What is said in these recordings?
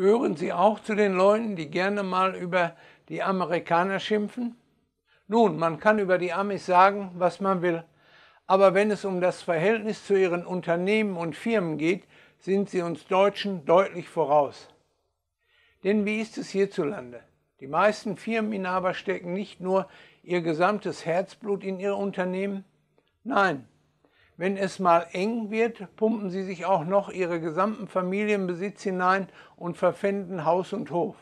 Gehören Sie auch zu den Leuten, die gerne mal über die Amerikaner schimpfen? Nun, man kann über die Amis sagen, was man will, aber wenn es um das Verhältnis zu ihren Unternehmen und Firmen geht, sind sie uns Deutschen deutlich voraus. Denn wie ist es hierzulande? Die meisten Firmeninhaber stecken nicht nur ihr gesamtes Herzblut in ihr Unternehmen, nein, wenn es mal eng wird, pumpen sie sich auch noch ihre gesamten Familienbesitz hinein und verpfänden Haus und Hof.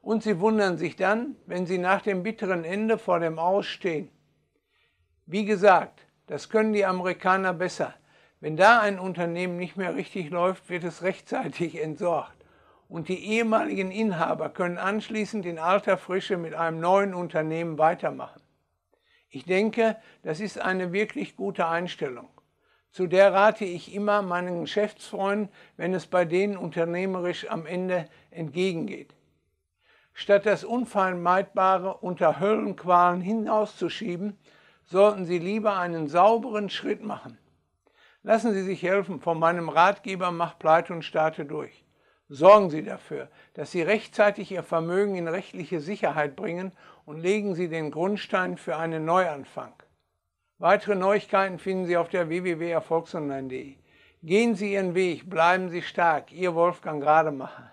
Und sie wundern sich dann, wenn sie nach dem bitteren Ende vor dem Aus stehen. Wie gesagt, das können die Amerikaner besser. Wenn da ein Unternehmen nicht mehr richtig läuft, wird es rechtzeitig entsorgt. Und die ehemaligen Inhaber können anschließend in alter Frische mit einem neuen Unternehmen weitermachen. Ich denke, das ist eine wirklich gute Einstellung. Zu der rate ich immer meinen Geschäftsfreunden, wenn es bei denen unternehmerisch am Ende entgegengeht. Statt das Unvermeidbare unter Höllenqualen hinauszuschieben, sollten Sie lieber einen sauberen Schritt machen. Lassen Sie sich helfen von meinem Ratgeber Mach Pleite und starte durch. Sorgen Sie dafür, dass Sie rechtzeitig Ihr Vermögen in rechtliche Sicherheit bringen und legen Sie den Grundstein für einen Neuanfang. Weitere Neuigkeiten finden Sie auf der www.erfolgsonline.de. Gehen Sie Ihren Weg, bleiben Sie stark, Ihr Wolfgang Rademacher.